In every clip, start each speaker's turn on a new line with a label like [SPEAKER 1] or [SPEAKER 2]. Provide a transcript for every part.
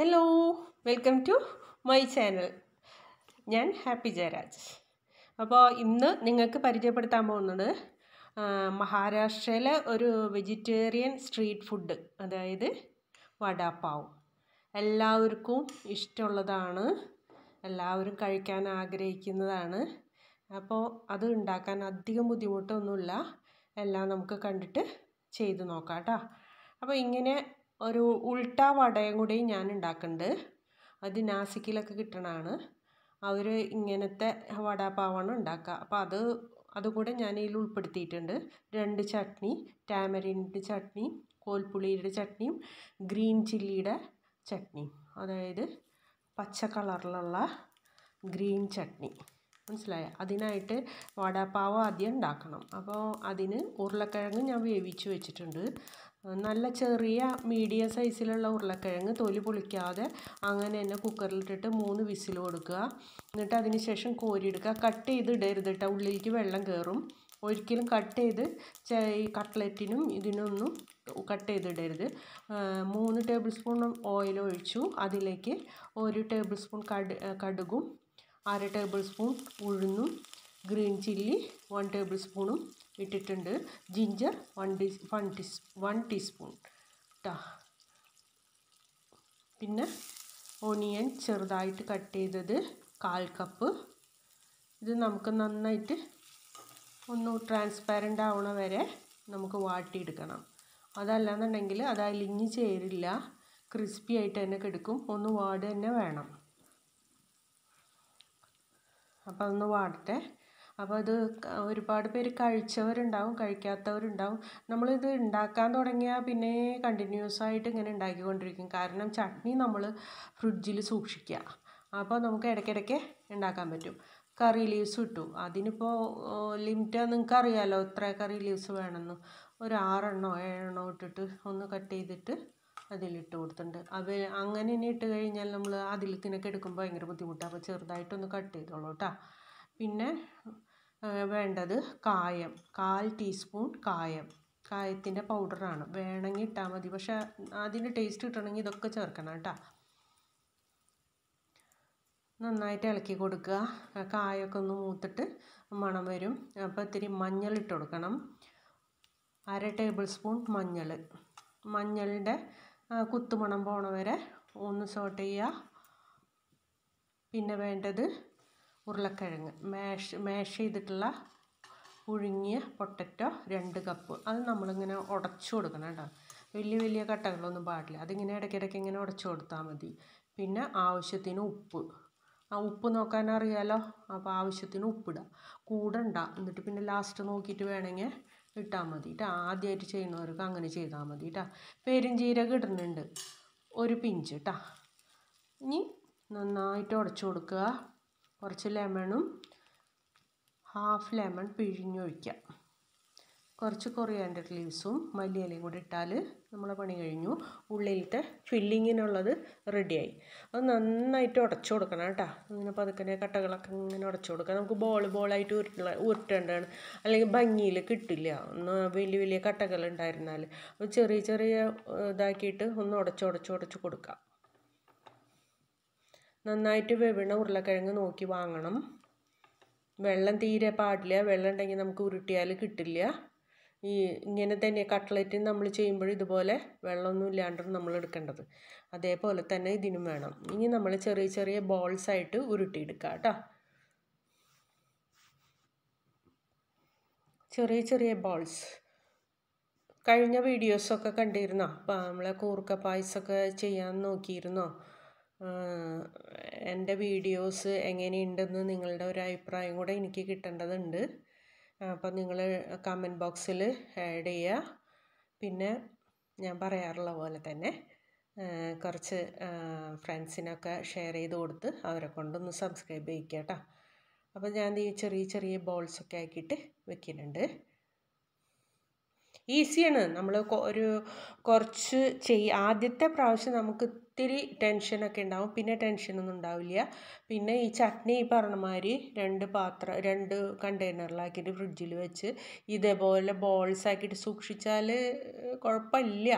[SPEAKER 1] hello welcome to my channel ഞാൻ Happy Jayaraj അപ്പോൾ ഇന്ന് നിങ്ങൾക്ക് പരിചയപ്പെടുത്താൻ പോകുന്നത് മഹാരാഷ്ട്രയിലെ ഒരു വെജിറ്റേറിയൻ സ്ട്രീറ്റ് ഫുഡ് അതായത് വടാപ്പാവ് എല്ലാവർക്കും ഇഷ്ടമുള്ളതാണ് എല്ലാവരും കഴിക്കാൻ ആഗ്രഹിക്കുന്നതാണ് അപ്പോൾ അത് ഉണ്ടാക്കാൻ അധികം ബുദ്ധിമുട്ടൊന്നുമില്ല എല്ലാം നമുക്ക് കണ്ടിട്ട് ചെയ്ത് നോക്കാം കേട്ടോ അപ്പോൾ ഇങ്ങനെ ഒരു ഉൾട്ട വടയും കൂടി ഞാൻ ഉണ്ടാക്കുന്നുണ്ട് അത് നാസിക്കിലൊക്കെ കിട്ടണതാണ് അവർ ഇങ്ങനത്തെ വടാപ്പാവാണ് ഉണ്ടാക്കുക അപ്പോൾ അത് അതുകൂടെ ഞാൻ ഇതിൽ ഉൾപ്പെടുത്തിയിട്ടുണ്ട് രണ്ട് ചട്നി ടാമരിൻ്റെ ചട്നി കോൽപ്പുളിയുടെ ചട്നിയും ഗ്രീൻ ചില്ലിയുടെ ചട്നിയും അതായത് പച്ച കളറിലുള്ള ഗ്രീൻ ചട്നി മനസ്സിലായ അതിനായിട്ട് വടാപ്പാവ് ആദ്യം ഉണ്ടാക്കണം അപ്പോൾ അതിന് ഉരുളക്കിഴങ്ങ് ഞാൻ വേവിച്ച് വെച്ചിട്ടുണ്ട് നല്ല ചെറിയ മീഡിയം സൈസിലുള്ള ഉരുളക്കിഴങ്ങ് തൊലി പൊളിക്കാതെ അങ്ങനെ തന്നെ കുക്കറിലിട്ടിട്ട് മൂന്ന് വിസിൽ കൊടുക്കുക എന്നിട്ട് അതിന് ശേഷം കോരിയെടുക്കുക കട്ട് ചെയ്ത് ഇടരുത് കേട്ടോ ഉള്ളിലേക്ക് വെള്ളം കയറും ഒരിക്കലും കട്ട് ചെയ്ത് ഈ കട്ട്ലറ്റിനും ഇതിനൊന്നും കട്ട് ചെയ്തിടരുത് മൂന്ന് ടേബിൾ സ്പൂൺ ഓയിൽ ഒഴിച്ചു അതിലേക്ക് ഒരു ടേബിൾ സ്പൂൺ കട് കടുകും അര ടേബിൾ സ്പൂൺ ഉഴുന്നും ഗ്രീൻ ചില്ലി വൺ ടേബിൾ സ്പൂണും ഇട്ടിട്ടുണ്ട് ginger one tea one teas one teaspoon കേട്ടോ പിന്നെ ഓണിയൻ ചെറുതായിട്ട് കട്ട് ചെയ്തത് കാൽ കപ്പ് ഇത് നമുക്ക് നന്നായിട്ട് ഒന്ന് ട്രാൻസ്പാരൻ്റ് ആവണ വരെ നമുക്ക് വാട്ടിയെടുക്കണം എന്നുണ്ടെങ്കിൽ അത് അലിഞ്ഞ് ചേരില്ല ക്രിസ്പി ആയിട്ട് തന്നെ കെടുക്കും ഒന്ന് വാട് തന്നെ വേണം അപ്പോൾ ഒന്ന് വാടട്ടെ അപ്പോൾ അത് ഒരുപാട് പേര് കഴിച്ചവരുണ്ടാവും കഴിക്കാത്തവരുണ്ടാവും നമ്മളിത് ഉണ്ടാക്കാൻ തുടങ്ങിയാൽ പിന്നെ കണ്ടിന്യൂസ് ആയിട്ട് ഇങ്ങനെ ഉണ്ടാക്കിക്കൊണ്ടിരിക്കും കാരണം ചട്നി നമ്മൾ ഫ്രിഡ്ജിൽ സൂക്ഷിക്കുക അപ്പോൾ നമുക്ക് ഇടയ്ക്കിടയ്ക്ക് ഉണ്ടാക്കാൻ പറ്റും കറി ലീവ്സ് കിട്ടും അതിനിപ്പോൾ ലിമിറ്റ് നിങ്ങൾക്ക് അറിയാമല്ലോ ഇത്ര കറി ലീവ്സ് വേണമെന്ന് ഒരു ആറെണ്ണോ ഏഴെണ്ണോ ഇട്ടിട്ട് ഒന്ന് കട്ട് ചെയ്തിട്ട് അതിലിട്ട് കൊടുത്തിട്ടുണ്ട് അവ അങ്ങനെ ഇനി ഇട്ട് കഴിഞ്ഞാൽ നമ്മൾ അതിലേക്കിനൊക്കെ എടുക്കുമ്പോൾ ഭയങ്കര ബുദ്ധിമുട്ടാണ് അപ്പോൾ ചെറുതായിട്ടൊന്ന് കട്ട് ചെയ്തോളൂ കേട്ടോ പിന്നെ വേണ്ടത് കായം കാൽ ടീസ്പൂൺ കായം കായത്തിൻ്റെ പൗഡറാണ് വേണമെങ്കിൽ ഇട്ടാൽ മതി പക്ഷെ ആദ്യം ടേസ്റ്റ് കിട്ടണമെങ്കിൽ ഇതൊക്കെ ചേർക്കണം കേട്ടോ നന്നായിട്ട് ഇളക്കി കൊടുക്കുക കായൊക്കെ ഒന്ന് മൂത്തിട്ട് മണം വരും അപ്പോൾ ഇത്തിരി മഞ്ഞൾ ഇട്ട് കൊടുക്കണം അര ടേബിൾ സ്പൂൺ മഞ്ഞൾ മഞ്ഞളിൻ്റെ കുത്തുമണം പോണവരെ വരെ ഒന്ന് സോട്ട് ചെയ്യുക പിന്നെ വേണ്ടത് ഉരുളക്കിഴങ്ങ് മാഷ് മാഷ് ചെയ്തിട്ടുള്ള പുഴുങ്ങിയ പൊട്ടറ്റോ രണ്ട് കപ്പ് അത് നമ്മളിങ്ങനെ ഉടച്ചു കൊടുക്കണം കേട്ടോ വലിയ വലിയ കട്ടകളൊന്നും പാടില്ല അതിങ്ങനെ ഇടയ്ക്കിടയ്ക്ക് ഇങ്ങനെ ഉടച്ചു കൊടുത്താൽ മതി പിന്നെ ആവശ്യത്തിന് ഉപ്പ് ആ ഉപ്പ് നോക്കാനറിയാലോ അപ്പോൾ ആവശ്യത്തിന് ഉപ്പിടുക കൂടണ്ട എന്നിട്ട് പിന്നെ ലാസ്റ്റ് നോക്കിയിട്ട് വേണമെങ്കിൽ ഇട്ടാൽ മതി കേട്ടോ ആദ്യമായിട്ട് ചെയ്യുന്നവർക്ക് അങ്ങനെ ചെയ്താൽ മതി കേട്ടോ പെരുംജീരകം ഇടുന്നുണ്ട് ഒരു പിഞ്ച് കേട്ടോ ഇനി നന്നായിട്ട് ഉടച്ചു കൊടുക്കുക കുറച്ച് ലെമണും ഹാഫ് ലെമൺ പിഴിഞ്ഞൊഴിക്കാം കുറച്ച് കൊറിയാൻഡർ ലീവ്സും മല്ലിയിലയും കൂടി ഇട്ടാൽ നമ്മളെ പണി കഴിഞ്ഞു ഉള്ളിലത്തെ ഫില്ലിങ്ങിനുള്ളത് റെഡിയായി അത് നന്നായിട്ട് ഉടച്ചു കൊടുക്കണം കേട്ടോ ഇങ്ങനെ പതുക്കനെ കട്ടകളൊക്കെ ഇങ്ങനെ ഉടച്ചു കൊടുക്കാം നമുക്ക് ബോൾ ബോളായിട്ട് ഉരുട്ട ഉരുട്ടേണ്ടതാണ് അല്ലെങ്കിൽ ഭംഗിയിൽ കിട്ടില്ല ഒന്ന് വലിയ വലിയ കട്ടകൾ ഉണ്ടായിരുന്നാൽ ചെറിയ ചെറിയ ഇതാക്കിയിട്ട് ഒന്ന് ഉടച്ചു ഉടച്ചു ഉടച്ച് കൊടുക്കാം നന്നായിട്ട് വെവണ ഉരുളക്കിഴങ്ങ് നോക്കി വാങ്ങണം വെള്ളം തീരെ പാടില്ല വെള്ളം ഉണ്ടെങ്കിൽ നമുക്ക് ഉരുട്ടിയാൽ കിട്ടില്ല ഈ ഇങ്ങനെ തന്നെ കട്ട്ലറ്റ് നമ്മൾ ചെയ്യുമ്പോൾ ഇതുപോലെ വെള്ളമൊന്നും ഇല്ലാണ്ടും നമ്മൾ എടുക്കേണ്ടത് അതേപോലെ തന്നെ ഇതിനും വേണം ഇനി നമ്മൾ ചെറിയ ചെറിയ ബോൾസ് ആയിട്ട് ഉരുട്ടിയെടുക്കുക കേട്ടോ ചെറിയ ചെറിയ ബോൾസ് കഴിഞ്ഞ വീഡിയോസൊക്കെ കണ്ടിരുന്നോ നമ്മളെ കൂർക്ക പായസമൊക്കെ ചെയ്യാൻ നോക്കിയിരുന്നോ എൻ്റെ വീഡിയോസ് എങ്ങനെയുണ്ടെന്ന് നിങ്ങളുടെ ഒരു അഭിപ്രായം കൂടെ എനിക്ക് കിട്ടേണ്ടതുണ്ട് അപ്പം നിങ്ങൾ കമൻറ്റ് ബോക്സിൽ ആഡ് ചെയ്യുക പിന്നെ ഞാൻ പറയാറുള്ള പോലെ തന്നെ കുറച്ച് ഫ്രണ്ട്സിനൊക്കെ ഷെയർ ചെയ്ത് കൊടുത്ത് അവരെ കൊണ്ടൊന്ന് സബ്സ്ക്രൈബ് ചെയ്യിക്കുക കേട്ടോ അപ്പോൾ ഞാൻ ഈ ചെറിയ ചെറിയ ബോൾസൊക്കെ ആക്കിയിട്ട് വെക്കുന്നുണ്ട് ഈസിയാണ് നമ്മൾ ഒരു കുറച്ച് ചെയ് ആദ്യത്തെ പ്രാവശ്യം നമുക്ക് ഒത്തിരി ടെൻഷനൊക്കെ ഉണ്ടാവും പിന്നെ ടെൻഷനൊന്നും ഉണ്ടാവില്ല പിന്നെ ഈ ചട്നി ഈ പറഞ്ഞമാതിരി രണ്ട് പാത്രം രണ്ട് കണ്ടെയ്നറിലാക്കിയിട്ട് ഫ്രിഡ്ജിൽ വെച്ച് ഇതേപോലെ ബോൾസ് ആക്കിയിട്ട് സൂക്ഷിച്ചാൽ കുഴപ്പമില്ല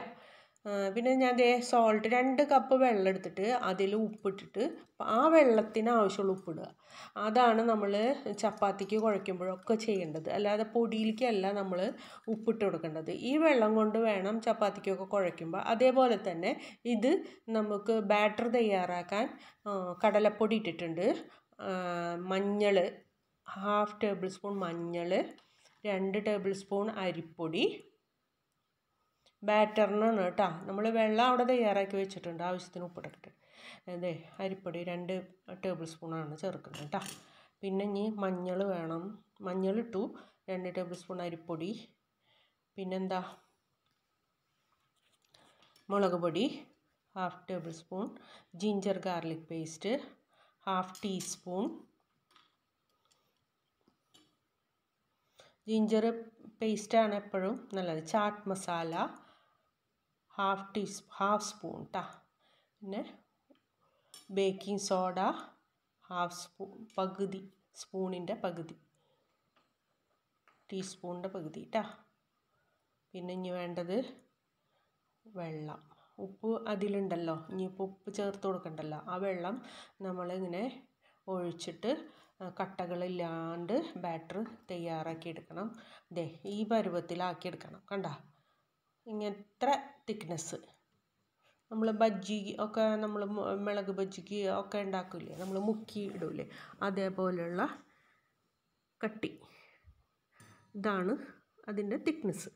[SPEAKER 1] പിന്നെ ഞാൻ ദേ സോൾട്ട് രണ്ട് കപ്പ് വെള്ളം എടുത്തിട്ട് അതിൽ ഉപ്പിട്ടിട്ട് ആ വെള്ളത്തിന് ആവശ്യമുള്ള ഉപ്പിടുക അതാണ് നമ്മൾ ചപ്പാത്തിക്ക് കുഴയ്ക്കുമ്പോഴൊക്കെ ചെയ്യേണ്ടത് അല്ലാതെ പൊടിയിലേക്കല്ല നമ്മൾ ഉപ്പിട്ട് കൊടുക്കേണ്ടത് ഈ വെള്ളം കൊണ്ട് വേണം ചപ്പാത്തിക്കൊക്കെ കുഴയ്ക്കുമ്പോൾ അതേപോലെ തന്നെ ഇത് നമുക്ക് ബാറ്റർ തയ്യാറാക്കാൻ കടലപ്പൊടി ഇട്ടിട്ടുണ്ട് മഞ്ഞൾ ഹാഫ് ടേബിൾ സ്പൂൺ മഞ്ഞൾ രണ്ട് ടേബിൾ സ്പൂൺ അരിപ്പൊടി ബാറ്ററിനാണ് കേട്ടോ നമ്മൾ വെള്ളം അവിടെ തയ്യാറാക്കി വെച്ചിട്ടുണ്ട് ആവശ്യത്തിന് ഉപ്പിട്ടിട്ട് അതെ അരിപ്പൊടി രണ്ട് ടേബിൾ സ്പൂണാണ് ചേർക്കുന്നത് കേട്ടോ പിന്നെ ഇനി മഞ്ഞൾ വേണം മഞ്ഞൾ ഇട്ടു രണ്ട് ടേബിൾ സ്പൂൺ അരിപ്പൊടി പിന്നെന്താ മുളക് പൊടി half table spoon ginger garlic paste half teaspoon ginger പേസ്റ്റാണ് എപ്പോഴും നല്ലത് chaat masala half teas half spoon കേട്ടോ പിന്നെ ബേക്കിംഗ് സോഡ ഹാഫ് സ്പൂൺ പകുതി സ്പൂണിൻ്റെ പകുതി ടീസ്പൂണിൻ്റെ പകുതി കേട്ടോ പിന്നെ ഇനി വേണ്ടത് വെള്ളം ഉപ്പ് അതിലുണ്ടല്ലോ ഇനിയിപ്പോൾ ഉപ്പ് ചേർത്ത് കൊടുക്കണ്ടല്ലോ ആ വെള്ളം നമ്മളിങ്ങനെ ഒഴിച്ചിട്ട് കട്ടകളില്ലാണ്ട് ബാറ്റർ തയ്യാറാക്കി എടുക്കണം ദേ ഈ പരുവത്തിലാക്കി എടുക്കണം കണ്ടോ ഇങ്ങനത്ര തിക്നെസ്സ് നമ്മൾ ബജ്ജി ഒക്കെ നമ്മൾ മുളക് ബജ്ജിക്ക് ഒക്കെ ഉണ്ടാക്കില്ലേ നമ്മൾ മുക്കി ഇടൂലേ അതേപോലെയുള്ള കട്ടി ഇതാണ് അതിൻ്റെ തിക്നെസ്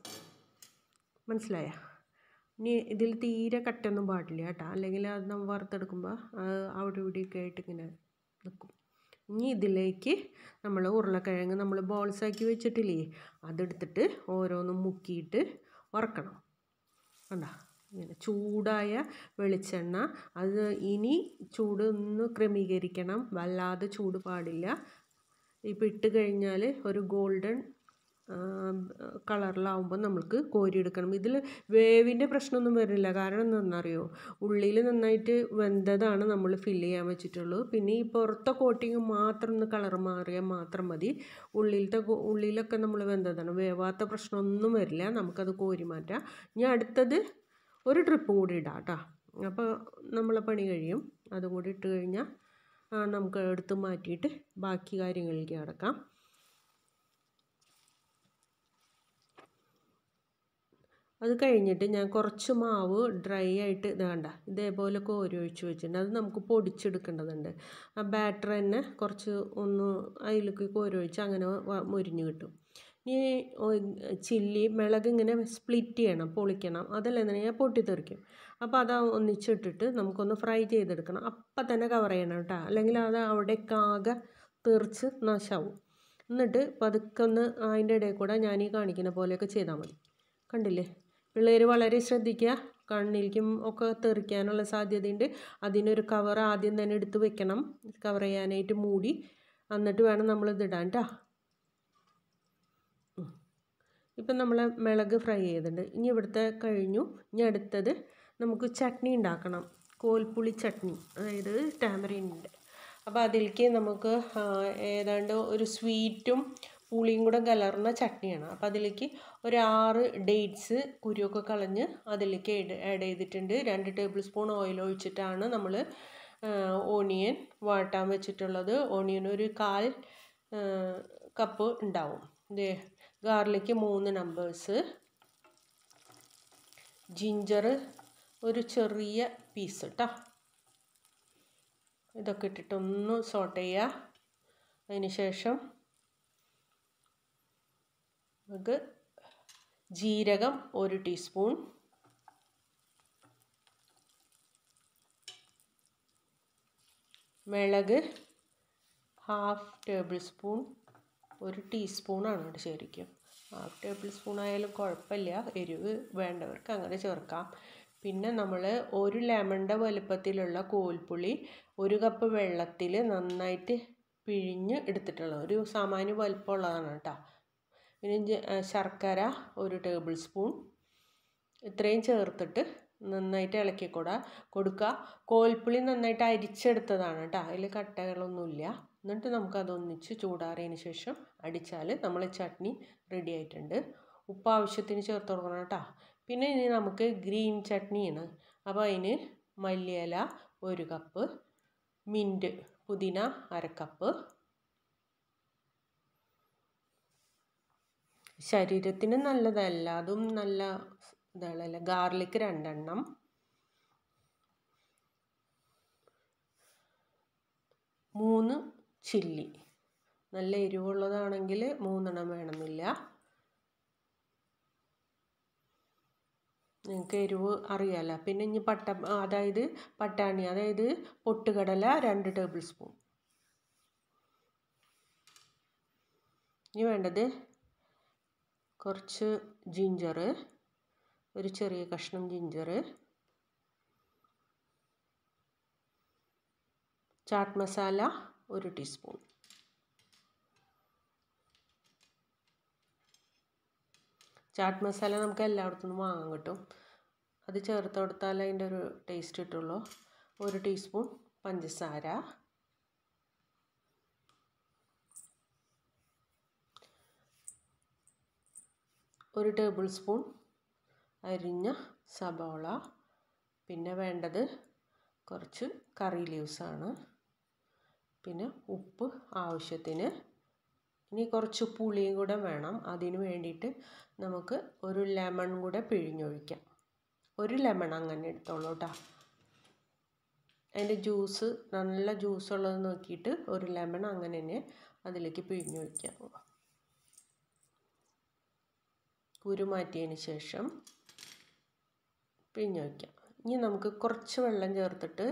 [SPEAKER 1] മനസ്സിലായ ഇനി ഇതിൽ തീരെ കട്ടൊന്നും പാടില്ല കേട്ടോ അല്ലെങ്കിൽ അത് നമ്മൾ വറുത്തെടുക്കുമ്പോൾ അവിടെ ഇവിടെയൊക്കെ ആയിട്ട് ഇങ്ങനെ നിൽക്കും ഇനി ഇതിലേക്ക് നമ്മൾ ഉരുളക്കിഴങ്ങ് നമ്മൾ ബോൾസാക്കി വെച്ചിട്ടില്ലേ അതെടുത്തിട്ട് ഓരോന്നും മുക്കിയിട്ട് വറക്കണം കണ്ടോ ഇങ്ങനെ ചൂടായ വെളിച്ചെണ്ണ അത് ഇനി ചൂട് ഒന്ന് ക്രമീകരിക്കണം വല്ലാതെ ചൂട് പാടില്ല ഇപ്പം ഇട്ട് കഴിഞ്ഞാൽ ഒരു ഗോൾഡൻ കളറിലാവുമ്പോൾ നമ്മൾക്ക് കോരിയെടുക്കണം ഇതിൽ വേവിൻ്റെ പ്രശ്നമൊന്നും വരില്ല കാരണം എന്താണെന്നറിയോ ഉള്ളിൽ നന്നായിട്ട് വെന്തതാണ് നമ്മൾ ഫില്ല് ചെയ്യാൻ വെച്ചിട്ടുള്ളൂ പിന്നെ ഈ പുറത്തെ കോട്ടിങ് മാത്രം ഒന്ന് കളർ മാറിയാൽ മാത്രം മതി ഉള്ളിലത്തെ ഉള്ളിലൊക്കെ നമ്മൾ വെന്തതാണ് വേവാത്ത പ്രശ്നമൊന്നും വരില്ല നമുക്കത് കോരി മാറ്റാം ഇനി അടുത്തത് ഒരു ട്രിപ്പ് കൂടി ഇടാം കേട്ടോ അപ്പോൾ നമ്മളെ പണി കഴിയും അതുകൂടി ഇട്ട് കഴിഞ്ഞാൽ നമുക്ക് എടുത്ത് മാറ്റിയിട്ട് ബാക്കി കാര്യങ്ങളിലേക്ക് കിടക്കാം അത് കഴിഞ്ഞിട്ട് ഞാൻ കുറച്ച് മാവ് ഡ്രൈ ആയിട്ട് വേണ്ട ഇതേപോലെ കോരി ഒഴിച്ച് വെച്ചിട്ടുണ്ട് അത് നമുക്ക് പൊടിച്ചെടുക്കേണ്ടതുണ്ട് ആ ബാറ്റർ തന്നെ കുറച്ച് ഒന്ന് അതിലേക്ക് കോരി ഒഴിച്ച് അങ്ങനെ മുരിഞ്ഞ് കിട്ടും ഇനി ചില്ലി മിളക് ഇങ്ങനെ സ്പ്ലിറ്റ് ചെയ്യണം പൊളിക്കണം ഞാൻ പൊട്ടിത്തെറിക്കും അപ്പോൾ അത് ഒന്നിച്ചിട്ടിട്ട് നമുക്കൊന്ന് ഫ്രൈ ചെയ്തെടുക്കണം അപ്പം തന്നെ കവർ ചെയ്യണം കേട്ടോ അല്ലെങ്കിൽ അത് അവിടെ കാക തെറിച്ച് നാശാവും എന്നിട്ട് പതുക്കെ ഒന്ന് അതിൻ്റെ ഇടയിൽ കൂടെ ഞാൻ ഈ കാണിക്കുന്ന പോലെയൊക്കെ ചെയ്താൽ മതി കണ്ടില്ലേ പിള്ളേർ വളരെ ശ്രദ്ധിക്കുക കണ്ണിലേക്കും ഒക്കെ തെറിക്കാനുള്ള സാധ്യതയുണ്ട് അതിനൊരു കവർ ആദ്യം തന്നെ എടുത്ത് വെക്കണം കവർ ചെയ്യാനായിട്ട് മൂടി എന്നിട്ട് വേണം നമ്മൾ ഇടാൻ കേട്ടോ ഇപ്പം നമ്മൾ മിളക് ഫ്രൈ ചെയ്തിട്ടുണ്ട് ഇനി ഇവിടുത്തെ കഴിഞ്ഞു ഇനി അടുത്തത് നമുക്ക് ചട്നി ഉണ്ടാക്കണം കോൽപ്പുളി ചട്നി അതായത് ടാമറിൻ്റെ അപ്പോൾ അതിലേക്ക് നമുക്ക് ഏതാണ്ട് ഒരു സ്വീറ്റും പുളിയും കൂടെ കലർന്ന ചട്നിയാണ് അപ്പോൾ അതിലേക്ക് ഒരു ആറ് ഡേറ്റ്സ് കുരുവൊക്കെ കളഞ്ഞ് അതിലേക്ക് ആഡ് ചെയ്തിട്ടുണ്ട് രണ്ട് ടേബിൾ സ്പൂൺ ഓയിൽ ഒഴിച്ചിട്ടാണ് നമ്മൾ ഓണിയൻ വാട്ടാൻ വെച്ചിട്ടുള്ളത് ഓണിയൻ ഒരു കാൽ കപ്പ് ഉണ്ടാവും ദേ ഗാർലിക്ക് മൂന്ന് നമ്പേഴ്സ് ജിഞ്ചർ ഒരു ചെറിയ പീസ് കേട്ടോ ഇതൊക്കെ ഇട്ടിട്ടൊന്ന് സോട്ട് ചെയ്യുക അതിന് ശേഷം നമുക്ക് ജീരകം ഒരു ടീസ്പൂൺ മിളക് ഹാഫ് ടേബിൾ സ്പൂൺ ഒരു ടീസ്പൂണാണ് കേട്ടോ ശരിക്കും ഹാഫ് ടേബിൾ സ്പൂൺ ആയാലും കുഴപ്പമില്ല എരിവ് വേണ്ടവർക്ക് അങ്ങനെ ചേർക്കാം പിന്നെ നമ്മൾ ഒരു ലെമണിൻ്റെ വലുപ്പത്തിലുള്ള കോൽപ്പുളി ഒരു കപ്പ് വെള്ളത്തിൽ നന്നായിട്ട് പിഴിഞ്ഞ് എടുത്തിട്ടുള്ളത് ഒരു സാമാന്യ വലുപ്പമുള്ളതാണ് കേട്ടോ പിന്നെ ശർക്കര ഒരു ടേബിൾ സ്പൂൺ ഇത്രയും ചേർത്തിട്ട് നന്നായിട്ട് ഇളക്കിക്കൂടാ കൊടുക്കുക കോൽപ്പുളി നന്നായിട്ട് അരിച്ചെടുത്തതാണ് കേട്ടോ അതിൽ കട്ടകളൊന്നുമില്ല എന്നിട്ട് നമുക്കതൊന്നിച്ച് ചൂടാറിയതിന് ശേഷം അടിച്ചാൽ നമ്മൾ ചട്നി റെഡി ആയിട്ടുണ്ട് ഉപ്പ് ആവശ്യത്തിന് ചേർത്ത് കൊടുക്കണം കേട്ടോ പിന്നെ ഇനി നമുക്ക് ഗ്രീൻ ചട്നിയാണ് അപ്പോൾ അതിന് മല്ലിയില ഒരു കപ്പ് മിൻറ്റ് പുതിന അര കപ്പ് ശരീരത്തിന് നല്ലതല്ല അതും നല്ല ഇതാണല്ലേ ഗാർലിക് രണ്ടെണ്ണം മൂന്ന് ചില്ലി നല്ല എരിവുള്ളതാണെങ്കിൽ മൂന്നെണ്ണം വേണമെന്നില്ല നിങ്ങൾക്ക് എരിവ് അറിയാമല്ലോ പിന്നെ ഇനി പട്ട അതായത് പട്ടാണി അതായത് പൊട്ടുകടല രണ്ട് ടേബിൾ സ്പൂൺ ഇനി വേണ്ടത് കുറച്ച് ജിഞ്ചർ ഒരു ചെറിയ കഷ്ണം ജിഞ്ചർ ചാട്ട് മസാല ഒരു ടീസ്പൂൺ ചാട്ട് മസാല നമുക്ക് എല്ലായിടത്തു നിന്നും വാങ്ങാൻ കിട്ടും അത് ചേർത്ത് കൊടുത്താലേ അതിൻ്റെ ഒരു ടേസ്റ്റ് കിട്ടുള്ളൂ ഒരു ടീസ്പൂൺ പഞ്ചസാര ഒരു ടേബിൾ സ്പൂൺ അരിഞ്ഞ സബോള പിന്നെ വേണ്ടത് കുറച്ച് കറി ലീവ്സാണ് പിന്നെ ഉപ്പ് ആവശ്യത്തിന് ഇനി കുറച്ച് പുളിയും കൂടെ വേണം അതിന് വേണ്ടിയിട്ട് നമുക്ക് ഒരു ലെമൺ കൂടെ പിഴിഞ്ഞൊഴിക്കാം ഒരു ലെമൺ അങ്ങനെ എടുത്തോളൂ കേട്ടോ അതിൻ്റെ ജ്യൂസ് നല്ല ജ്യൂസ് ഉള്ളത് നോക്കിയിട്ട് ഒരു ലെമൺ അങ്ങനെ തന്നെ അതിലേക്ക് പിഴിഞ്ഞൊഴിക്കാം കുരു ശേഷം പിഴിഞ്ഞ് വയ്ക്കാം ഇനി നമുക്ക് കുറച്ച് വെള്ളം ചേർത്തിട്ട്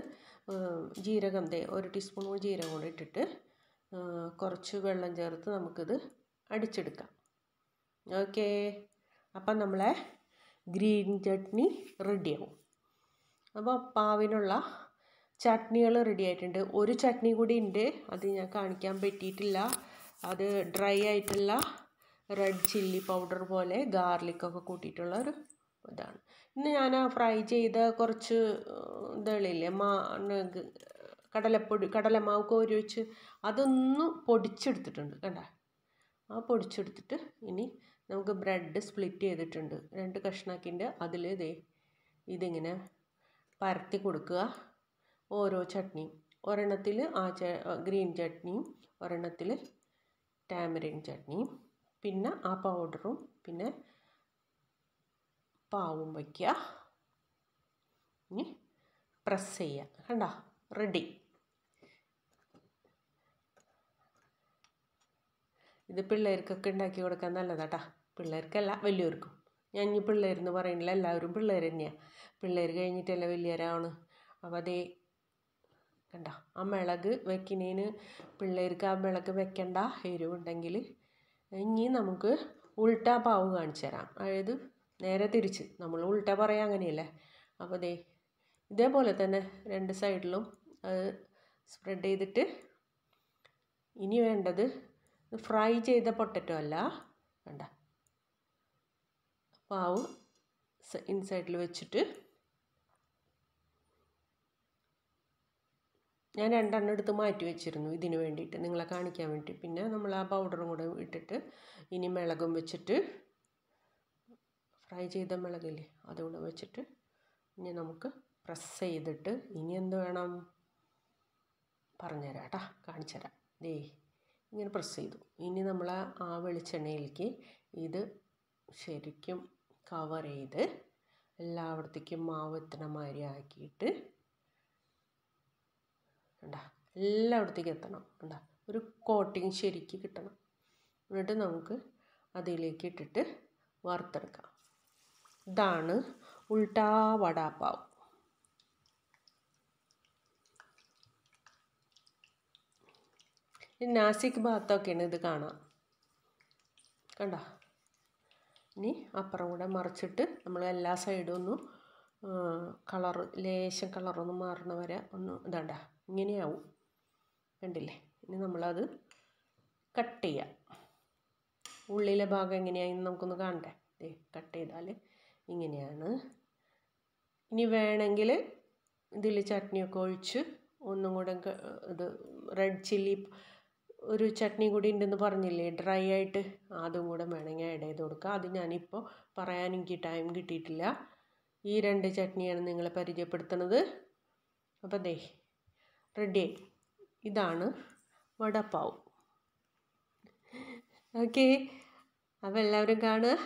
[SPEAKER 1] ജീരകം ദേ ഒരു ടീസ്പൂൺ ജീരകം കൂടി ഇട്ടിട്ട് കുറച്ച് വെള്ളം ചേർത്ത് നമുക്കിത് അടിച്ചെടുക്കാം ഓക്കെ അപ്പം നമ്മളെ ഗ്രീൻ ചട്നി റെഡിയാവും അപ്പോൾ പാവിനുള്ള ചട്നികൾ റെഡി ആയിട്ടുണ്ട് ഒരു ചട്നി കൂടി ഉണ്ട് അത് ഞാൻ കാണിക്കാൻ പറ്റിയിട്ടില്ല അത് ഡ്രൈ ആയിട്ടുള്ള റെഡ് ചില്ലി പൗഡർ പോലെ ഗാർലിക്കൊക്കെ കൂട്ടിയിട്ടുള്ള ഒരു ഇതാണ് ഇന്ന് ഞാൻ ഫ്രൈ ചെയ്ത കുറച്ച് ഇതളില്ലേ മാ കടലപ്പൊടി കടലമാവ് കോരി വെച്ച് അതൊന്ന് പൊടിച്ചെടുത്തിട്ടുണ്ട് കണ്ട ആ പൊടിച്ചെടുത്തിട്ട് ഇനി നമുക്ക് ബ്രെഡ് സ്പ്ലിറ്റ് ചെയ്തിട്ടുണ്ട് രണ്ട് കഷ്ണാക്കിൻ്റെ അതിൽ ഇതേ ഇതിങ്ങനെ പരത്തി കൊടുക്കുക ഓരോ ചട്നിയും ഒരെണ്ണത്തിൽ ആ ഗ്രീൻ ചട്നിയും ഒരെണ്ണത്തിൽ ടാമറിൻ ചട്നിയും പിന്നെ ആ പൗഡറും പിന്നെ പാവും വയ്ക്കുക ഇനി പ്രസ് ചെയ്യുക കണ്ട റെഡി ഇത് പിള്ളേർക്കൊക്കെ ഉണ്ടാക്കി കൊടുക്കാൻ നല്ലതാട്ടാ പിള്ളേർക്കല്ല വലിയവർക്കും ഞാൻ ഇനി പിള്ളേരെന്ന് പറയണില്ല എല്ലാവരും പിള്ളേർ തന്നെയാണ് പിള്ളേർ കഴിഞ്ഞിട്ടല്ല വലിയവരാണ് അപ്പോൾ അതേ കണ്ട ആ മിളക് വെക്കുന്നതിന് പിള്ളേർക്ക് ആ മിളക് വെക്കണ്ട എരിവുണ്ടെങ്കിൽ ഇനി നമുക്ക് ഉൾട്ടാ പാവ് കാണിച്ചു തരാം അതായത് നേരെ തിരിച്ച് നമ്മൾ ഉൾട്ട പറയാം അങ്ങനെയല്ലേ അപ്പോൾ ദേ ഇതേപോലെ തന്നെ രണ്ട് സൈഡിലും അത് സ്പ്രെഡ് ചെയ്തിട്ട് ഇനി വേണ്ടത് ഫ്രൈ ചെയ്ത പൊട്ടറ്റോ അല്ല വേണ്ട പാവ് ഇൻസൈഡിൽ വെച്ചിട്ട് ഞാൻ രണ്ടെണ്ണം എടുത്ത് മാറ്റി വെച്ചിരുന്നു ഇതിന് വേണ്ടിയിട്ട് നിങ്ങളെ കാണിക്കാൻ വേണ്ടി പിന്നെ നമ്മൾ ആ പൗഡറും കൂടെ ഇട്ടിട്ട് ഇനി മിളകും വെച്ചിട്ട് ഫ്രൈ ചെയ്ത മിളകില്ലേ അതുകൂടെ വെച്ചിട്ട് ഇനി നമുക്ക് പ്രസ് ചെയ്തിട്ട് ഇനി എന്ത് വേണം പറഞ്ഞുതരാം കേട്ടാ കാണിച്ചു തരാം ദേ ഇങ്ങനെ പ്രസ് ചെയ്തു ഇനി നമ്മൾ ആ വെളിച്ചെണ്ണയിലേക്ക് ഇത് ശരിക്കും കവർ ചെയ്ത് എല്ലാവർത്തേക്കും മാവ് എത്തണ മാതിരി ആക്കിയിട്ട് കണ്ടോ എല്ലായിടത്തേക്ക് എത്തണം കണ്ടോ ഒരു കോട്ടിങ് ശരിക്ക് കിട്ടണം എന്നിട്ട് നമുക്ക് അതിലേക്ക് ഇട്ടിട്ട് വറുത്തെടുക്കാം ഇതാണ് ഉൾട്ടാ വടാപ്പാവ് നാസിക് ഭാഗത്തൊക്കെയാണ് ഇത് കാണാം കണ്ട ഇനി അപ്പുറം കൂടെ മറിച്ചിട്ട് നമ്മൾ എല്ലാ സൈഡും ഒന്നും കളർ ലേശം കളറൊന്നും മാറണ വരെ ഒന്ന് ഇതാണ്ട ഇങ്ങനെയാവും കണ്ടില്ലേ ഇനി നമ്മളത് കട്ട് ചെയ്യാം ഉള്ളിലെ ഭാഗം എങ്ങനെയാണെന്ന് നമുക്കൊന്ന് കാണണ്ടേ ദേ കട്ട് ചെയ്താൽ ഇങ്ങനെയാണ് ഇനി വേണമെങ്കിൽ ഇതിൽ ചട്നിയൊക്കെ ഒഴിച്ച് ഒന്നും കൂടെ ഇത് റെഡ് ചില്ലി ഒരു ചട്നി കൂടി ഉണ്ടെന്ന് പറഞ്ഞില്ലേ ഡ്രൈ ആയിട്ട് അതും കൂടെ വേണമെങ്കിൽ ആഡ് ചെയ്ത് കൊടുക്കുക അത് ഞാനിപ്പോൾ പറയാൻ എനിക്ക് ടൈം കിട്ടിയിട്ടില്ല ഈ രണ്ട് ചട്നിയാണ് നിങ്ങളെ പരിചയപ്പെടുത്തുന്നത് അപ്പോൾ ദേ റെഡി ഇതാണ് വടപ്പാവ് ഓക്കെ അപ്പം എല്ലാവരും കാണുക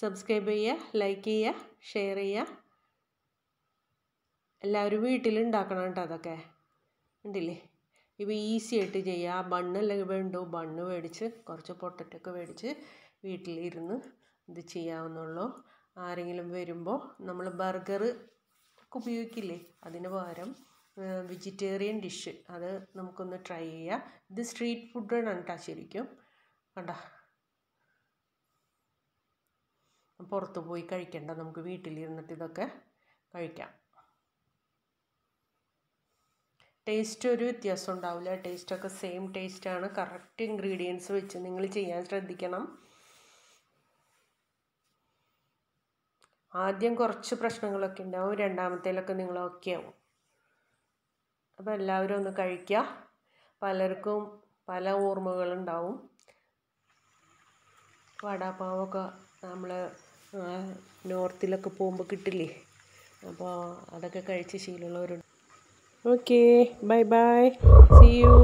[SPEAKER 1] സബ്സ്ക്രൈബ് ചെയ്യുക ലൈക്ക് ചെയ്യുക ഷെയർ ചെയ്യുക എല്ലാവരും വീട്ടിൽ കേട്ടോ അതൊക്കെ ഉണ്ടല്ലേ ഇപ്പോൾ ഈസി ആയിട്ട് ചെയ്യുക ആ വേണ്ടോ ബണ്ണ് മേടിച്ച് കുറച്ച് പൊട്ടറ്റോ മേടിച്ച് വീട്ടിലിരുന്ന് ഇത് ചെയ്യാവുന്നുള്ളൂ ആരെങ്കിലും വരുമ്പോൾ നമ്മൾ ബർഗർ ഒക്കെ ഉപയോഗിക്കില്ലേ അതിന് പകരം വെജിറ്റേറിയൻ ഡിഷ് അത് നമുക്കൊന്ന് ട്രൈ ചെയ്യാം ഇത് സ്ട്രീറ്റ് ഫുഡാണ് കേട്ടോ ശരിക്കും കണ്ടോ പുറത്ത് പോയി കഴിക്കണ്ട നമുക്ക് വീട്ടിലിരുന്നിട്ട് ഇതൊക്കെ കഴിക്കാം ടേസ്റ്റ് ഒരു വ്യത്യാസം ഉണ്ടാവില്ല ടേസ്റ്റൊക്കെ സെയിം ടേസ്റ്റാണ് കറക്റ്റ് ഇൻഗ്രീഡിയൻസ് വെച്ച് നിങ്ങൾ ചെയ്യാൻ ശ്രദ്ധിക്കണം ആദ്യം കുറച്ച് പ്രശ്നങ്ങളൊക്കെ ഉണ്ടാവും രണ്ടാമത്തേലൊക്കെ നിങ്ങൾ ഓക്കെ ആവും അപ്പോൾ എല്ലാവരും ഒന്ന് കഴിക്കുക പലർക്കും പല ഓർമ്മകളുണ്ടാവും വടാപ്പാവൊക്കെ നമ്മൾ നോർത്തിലൊക്കെ പോകുമ്പോൾ കിട്ടില്ലേ അപ്പോൾ അതൊക്കെ കഴിച്ച് ശീലമുള്ളവരുണ്ട് okay bye bye see U